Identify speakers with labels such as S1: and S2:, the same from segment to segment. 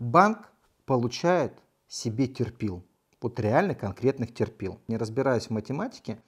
S1: банк получает себе терпил. Вот реально конкретных терпил. Не разбираясь в математике,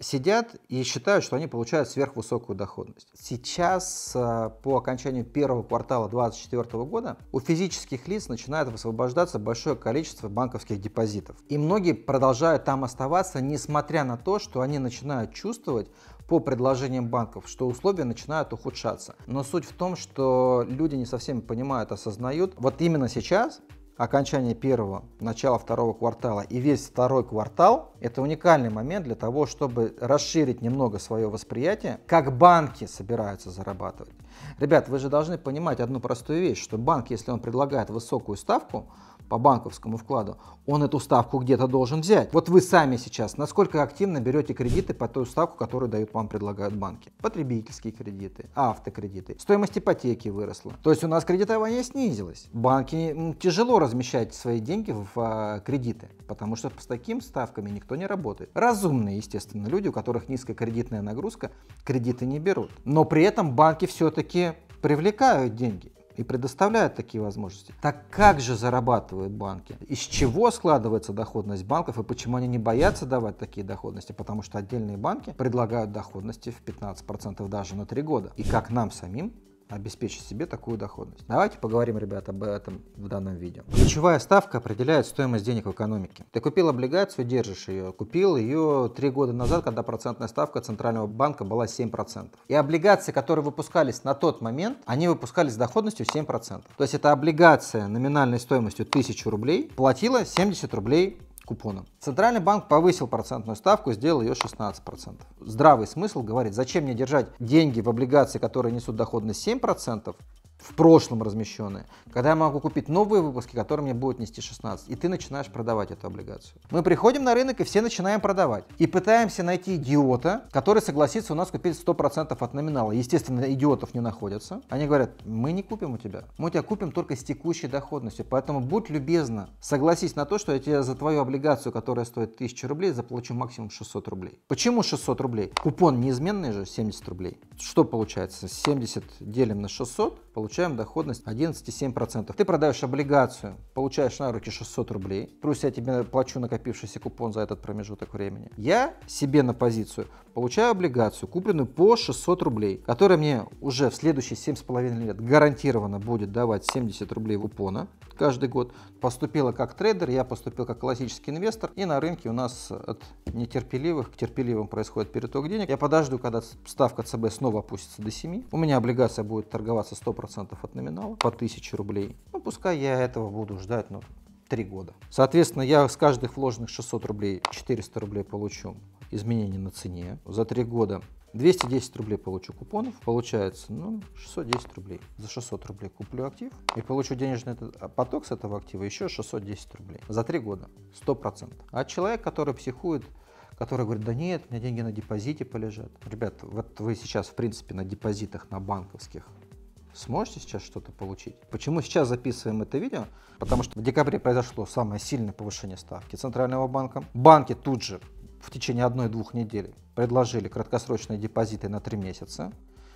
S1: сидят и считают, что они получают сверхвысокую доходность. Сейчас э, по окончанию первого квартала 2024 года у физических лиц начинает высвобождаться большое количество банковских депозитов. И многие продолжают там оставаться, несмотря на то, что они начинают чувствовать по предложениям банков, что условия начинают ухудшаться. Но суть в том, что люди не совсем понимают, осознают. Вот именно сейчас окончание первого, начало второго квартала и весь второй квартал – это уникальный момент для того, чтобы расширить немного свое восприятие, как банки собираются зарабатывать. Ребят, вы же должны понимать одну простую вещь, что банк, если он предлагает высокую ставку, по банковскому вкладу, он эту ставку где-то должен взять. Вот вы сами сейчас, насколько активно берете кредиты по той ставку, которую дают вам предлагают банки. Потребительские кредиты, автокредиты. Стоимость ипотеки выросла. То есть у нас кредитование снизилось. Банки тяжело размещать свои деньги в а, кредиты, потому что с такими ставками никто не работает. Разумные, естественно, люди, у которых низкая кредитная нагрузка, кредиты не берут. Но при этом банки все-таки привлекают деньги и предоставляют такие возможности. Так как же зарабатывают банки? Из чего складывается доходность банков и почему они не боятся давать такие доходности? Потому что отдельные банки предлагают доходности в 15% даже на 3 года. И как нам самим обеспечить себе такую доходность. Давайте поговорим, ребята, об этом в данном видео. Ключевая ставка определяет стоимость денег в экономике. Ты купил облигацию, держишь ее. Купил ее три года назад, когда процентная ставка Центрального банка была 7%. И облигации, которые выпускались на тот момент, они выпускались с доходностью 7%. То есть это облигация номинальной стоимостью 1000 рублей платила 70 рублей купона. Центральный банк повысил процентную ставку, и сделал ее 16%. Здравый смысл говорит, зачем мне держать деньги в облигации, которые несут доходность 7%, в прошлом размещенные, когда я могу купить новые выпуски, которые мне будут нести 16, и ты начинаешь продавать эту облигацию. Мы приходим на рынок и все начинаем продавать. И пытаемся найти идиота, который согласится у нас купить 100% от номинала. Естественно, идиотов не находятся. Они говорят, мы не купим у тебя. Мы у тебя купим только с текущей доходностью. Поэтому будь любезна, согласись на то, что я тебе за твою облигацию, которая стоит 1000 рублей, заплачу максимум 600 рублей. Почему 600 рублей? Купон неизменный же, 70 рублей. Что получается? 70 делим на 600, получается получаем доходность 11,7%. Ты продаешь облигацию, получаешь на руки 600 рублей, плюс я тебе плачу накопившийся купон за этот промежуток времени. Я себе на позицию получаю облигацию, купленную по 600 рублей, которая мне уже в следующие 7,5 лет гарантированно будет давать 70 рублей купона каждый год. Поступила как трейдер, я поступил как классический инвестор, и на рынке у нас от нетерпеливых к терпеливым происходит переток денег. Я подожду, когда ставка ЦБ снова опустится до 7. У меня облигация будет торговаться 100% от номинала по 1000 рублей. Ну, пускай я этого буду ждать, ну, 3 года. Соответственно, я с каждых вложенных 600 рублей 400 рублей получу изменения на цене. За 3 года 210 рублей получу купонов, получается, ну, 610 рублей. За 600 рублей куплю актив и получу денежный а, поток с этого актива еще 610 рублей. За 3 года, 100%. А человек, который психует, который говорит, да нет, у меня деньги на депозите полежат. Ребят, вот вы сейчас, в принципе, на депозитах, на банковских Сможете сейчас что-то получить? Почему сейчас записываем это видео? Потому что в декабре произошло самое сильное повышение ставки Центрального банка. Банки тут же в течение одной-двух недель предложили краткосрочные депозиты на три месяца.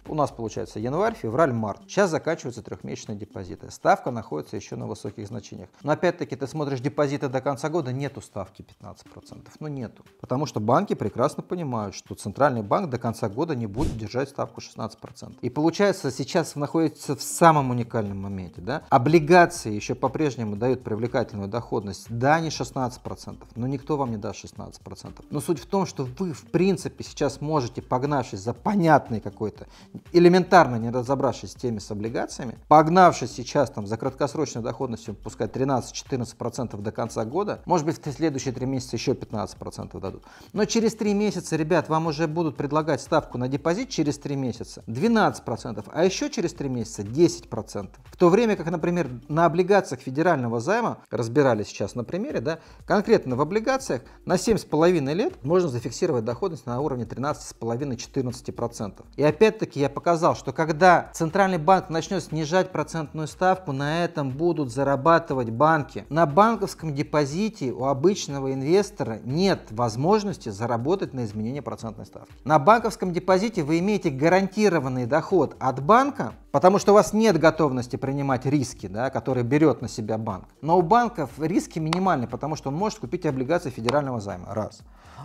S1: У нас получается январь, февраль, март. Сейчас заканчиваются трехмесячные депозиты. Ставка находится еще на высоких значениях. Но опять-таки ты смотришь депозиты до конца года, нету ставки 15%. Ну нету. Потому что банки прекрасно понимают, что центральный банк до конца года не будет держать ставку 16%. И получается сейчас находится в самом уникальном моменте. Да? Облигации еще по-прежнему дают привлекательную доходность. Да, не 16%, но никто вам не даст 16%. Но суть в том, что вы в принципе сейчас можете, погнавшись за понятный какой-то элементарно не разобравшись с теми с облигациями, погнавшись сейчас там за краткосрочной доходностью, пускай 13-14% до конца года, может быть, в следующие три месяца еще 15% дадут. Но через три месяца, ребят, вам уже будут предлагать ставку на депозит через три месяца 12%, а еще через три месяца 10%. В то время как, например, на облигациях федерального займа, разбирали сейчас на примере, да, конкретно в облигациях на 7,5 лет можно зафиксировать доходность на уровне 13,5-14%. И опять-таки я я показал, что когда Центральный банк начнет снижать процентную ставку, на этом будут зарабатывать банки. На банковском депозите у обычного инвестора нет возможности заработать на изменение процентной ставки. На банковском депозите вы имеете гарантированный доход от банка, потому что у вас нет готовности принимать риски, да, которые берет на себя банк. Но у банков риски минимальны, потому что он может купить облигации федерального займа, раз.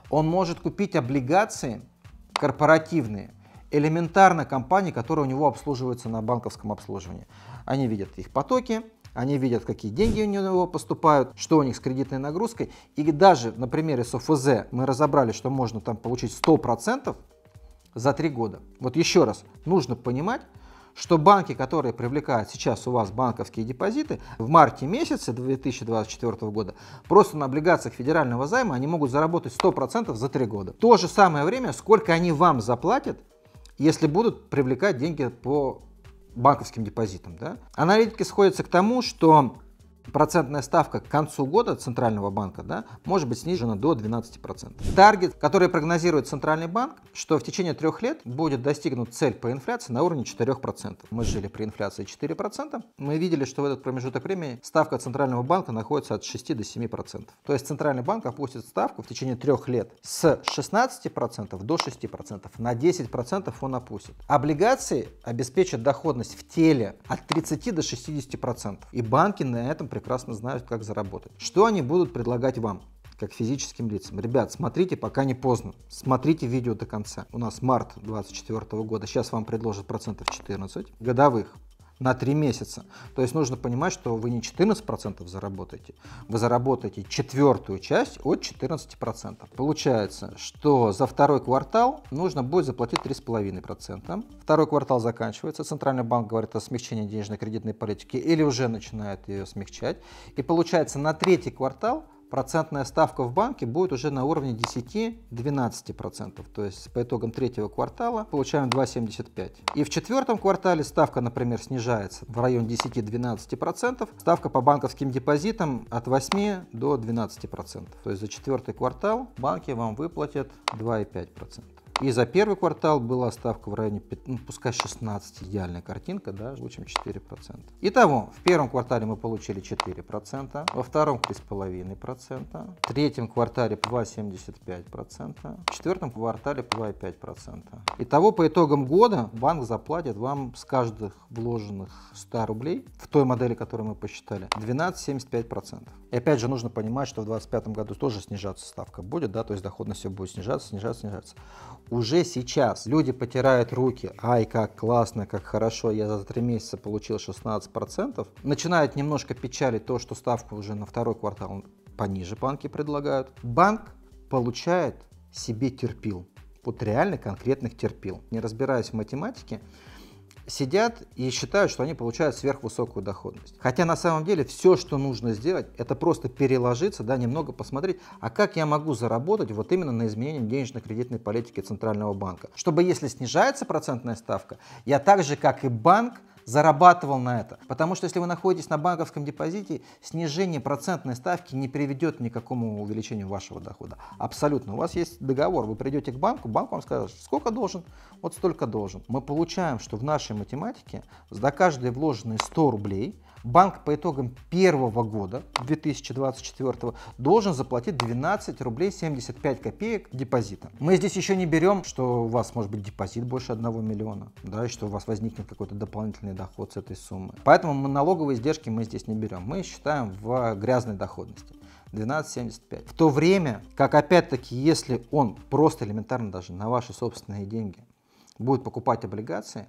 S1: Он может купить облигации корпоративные – элементарно компании, которые у него обслуживаются на банковском обслуживании. Они видят их потоки, они видят, какие деньги у него поступают, что у них с кредитной нагрузкой. И даже на примере с ОФЗ мы разобрали, что можно там получить 100% за 3 года. Вот еще раз, нужно понимать, что банки, которые привлекают сейчас у вас банковские депозиты, в марте месяце 2024 года просто на облигациях федерального займа они могут заработать 100% за 3 года. В то же самое время, сколько они вам заплатят если будут привлекать деньги по банковским депозитам. Да? Аналитики сходятся к тому, что процентная ставка к концу года Центрального банка да, может быть снижена до 12%. Таргет, который прогнозирует Центральный банк, что в течение трех лет будет достигнут цель по инфляции на уровне 4%. Мы жили при инфляции 4%. Мы видели, что в этот промежуток времени ставка Центрального банка находится от 6 до 7%. То есть Центральный банк опустит ставку в течение трех лет с 16% до 6%. На 10% он опустит. Облигации обеспечат доходность в теле от 30 до 60%. И банки на этом прекрасно знают, как заработать. Что они будут предлагать вам? как физическим лицам. Ребят, смотрите, пока не поздно. Смотрите видео до конца. У нас март 2024 года. Сейчас вам предложат процентов 14 годовых на 3 месяца. То есть нужно понимать, что вы не 14% заработаете, вы заработаете четвертую часть от 14%. Получается, что за второй квартал нужно будет заплатить 3,5%. Второй квартал заканчивается, Центральный банк говорит о смягчении денежно-кредитной политики или уже начинает ее смягчать. И получается, на третий квартал процентная ставка в банке будет уже на уровне 10-12%. То есть по итогам третьего квартала получаем 2,75%. И в четвертом квартале ставка, например, снижается в район 10-12%. Ставка по банковским депозитам от 8 до 12%. То есть за четвертый квартал банки вам выплатят 2,5%. И за первый квартал была ставка в районе, 5, ну, пускай 16, идеальная картинка, да, в получим 4%. Итого, в первом квартале мы получили 4%, во втором 3,5%, в третьем квартале 2,75%, в четвертом квартале 2,5%. Итого, по итогам года банк заплатит вам с каждых вложенных 100 рублей в той модели, которую мы посчитали, 12,75%. И опять же, нужно понимать, что в 2025 году тоже снижаться ставка будет, да, то есть доходность все будет снижаться, снижаться, снижаться уже сейчас люди потирают руки, ай, как классно, как хорошо, я за три месяца получил 16%, начинают немножко печалить то, что ставку уже на второй квартал пониже банки предлагают. Банк получает себе терпил, вот реально конкретных терпил. Не разбираясь в математике, сидят и считают, что они получают сверхвысокую доходность. Хотя на самом деле все, что нужно сделать, это просто переложиться, да, немного посмотреть, а как я могу заработать вот именно на изменении денежно-кредитной политики Центрального банка. Чтобы если снижается процентная ставка, я так же, как и банк, зарабатывал на это. Потому что если вы находитесь на банковском депозите, снижение процентной ставки не приведет ни к какому увеличению вашего дохода. Абсолютно. У вас есть договор, вы придете к банку, банк вам скажет, сколько должен, вот столько должен. Мы получаем, что в нашей математике за каждые вложенные 100 рублей банк по итогам первого года, 2024, должен заплатить 12 рублей 75 копеек депозита. Мы здесь еще не берем, что у вас может быть депозит больше 1 миллиона, да, и что у вас возникнет какой-то дополнительный доход с этой суммы. Поэтому мы налоговые издержки мы здесь не берем, мы считаем в грязной доходности. 12,75. В то время, как опять-таки, если он просто элементарно даже на ваши собственные деньги будет покупать облигации,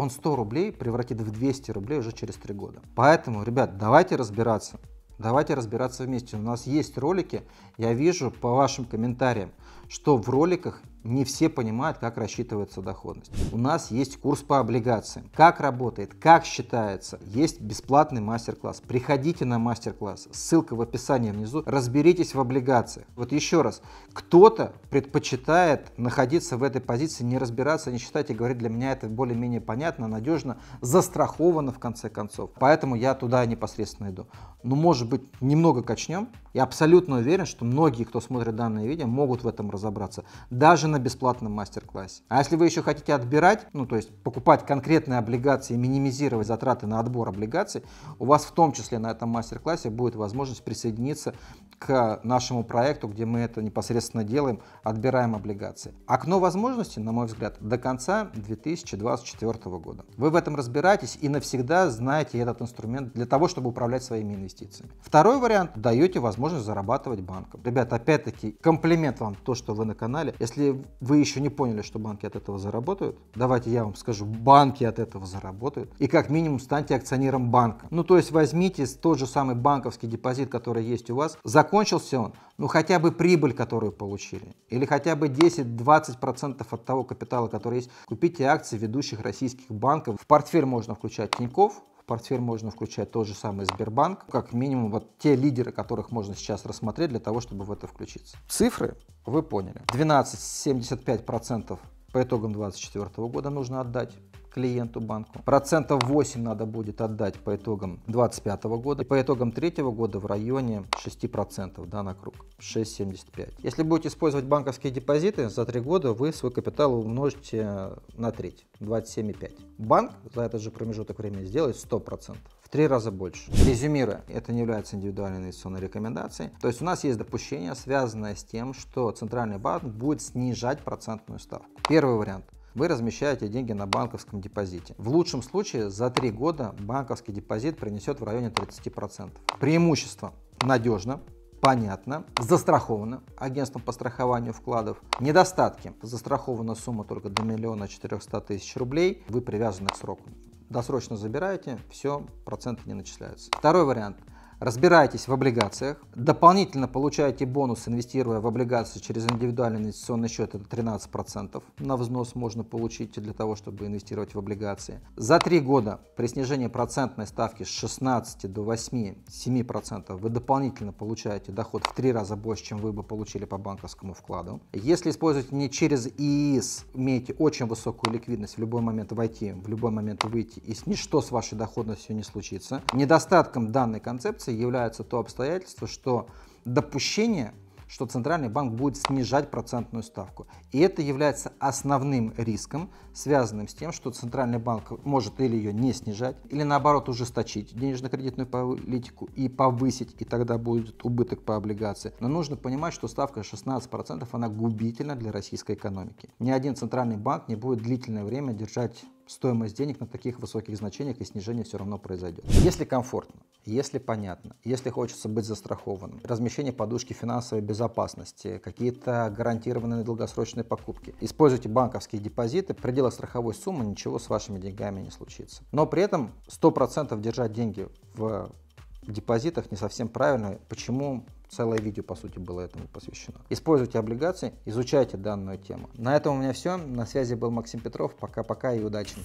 S1: он 100 рублей превратит в 200 рублей уже через 3 года. Поэтому, ребят, давайте разбираться. Давайте разбираться вместе. У нас есть ролики. Я вижу по вашим комментариям, что в роликах не все понимают, как рассчитывается доходность. У нас есть курс по облигациям. Как работает, как считается. Есть бесплатный мастер-класс. Приходите на мастер-класс. Ссылка в описании внизу. Разберитесь в облигациях. Вот еще раз. Кто-то предпочитает находиться в этой позиции, не разбираться, не считать и говорить, для меня это более-менее понятно, надежно, застраховано в конце концов. Поэтому я туда непосредственно иду. Но ну, может быть немного качнем. Я абсолютно уверен, что многие, кто смотрит данное видео, могут в этом разобраться. Даже на бесплатном мастер-классе. А если вы еще хотите отбирать, ну то есть покупать конкретные облигации, минимизировать затраты на отбор облигаций, у вас в том числе на этом мастер-классе будет возможность присоединиться к нашему проекту, где мы это непосредственно делаем, отбираем облигации. Окно возможностей, на мой взгляд, до конца 2024 года. Вы в этом разбираетесь и навсегда знаете этот инструмент для того, чтобы управлять своими инвестициями. Второй вариант – даете возможность зарабатывать банкам. Ребята, опять-таки, комплимент вам то, что вы на канале. Если вы еще не поняли, что банки от этого заработают, давайте я вам скажу, банки от этого заработают. И как минимум станьте акционером банка. Ну, то есть возьмите тот же самый банковский депозит, который есть у вас, закончился он, ну хотя бы прибыль, которую получили, или хотя бы 10-20% от того капитала, который есть, купите акции ведущих российских банков. В портфель можно включать Тиньков, портфель можно включать тот же самый Сбербанк, как минимум вот те лидеры, которых можно сейчас рассмотреть для того, чтобы в это включиться. Цифры вы поняли. 12,75% по итогам 2024 года нужно отдать клиенту банку. Процентов 8 надо будет отдать по итогам 2025 года. И по итогам третьего года в районе 6% да, на круг. 6,75. Если будете использовать банковские депозиты, за три года вы свой капитал умножите на треть. 27,5. Банк за этот же промежуток времени сделает 100% три раза больше. Резюмируя, это не является индивидуальной инвестиционной рекомендацией. То есть у нас есть допущение, связанное с тем, что центральный банк будет снижать процентную ставку. Первый вариант вы размещаете деньги на банковском депозите. В лучшем случае за три года банковский депозит принесет в районе 30%. Преимущество надежно, понятно, застраховано агентством по страхованию вкладов. Недостатки. Застрахована сумма только до миллиона четырехста тысяч рублей. Вы привязаны к сроку. Досрочно забираете, все, проценты не начисляются. Второй вариант – разбираетесь в облигациях, дополнительно получаете бонус, инвестируя в облигации через индивидуальный инвестиционный счет, это 13% на взнос можно получить для того, чтобы инвестировать в облигации. За три года при снижении процентной ставки с 16 до 8-7% вы дополнительно получаете доход в три раза больше, чем вы бы получили по банковскому вкладу. Если используете не через ИИС, имеете очень высокую ликвидность, в любой момент войти, в любой момент выйти, и ничто с вашей доходностью не случится. Недостатком данной концепции ситуации является то обстоятельство, что допущение, что Центральный банк будет снижать процентную ставку. И это является основным риском, связанным с тем, что Центральный банк может или ее не снижать, или наоборот ужесточить денежно-кредитную политику и повысить, и тогда будет убыток по облигации. Но нужно понимать, что ставка 16% она губительна для российской экономики. Ни один Центральный банк не будет длительное время держать стоимость денег на таких высоких значениях и снижение все равно произойдет. Если комфортно, если понятно, если хочется быть застрахованным, размещение подушки финансовой безопасности, какие-то гарантированные долгосрочные покупки. Используйте банковские депозиты, в пределах страховой суммы ничего с вашими деньгами не случится. Но при этом 100% держать деньги в депозитах не совсем правильно. Почему целое видео, по сути, было этому посвящено. Используйте облигации, изучайте данную тему. На этом у меня все. На связи был Максим Петров. Пока-пока и удачи!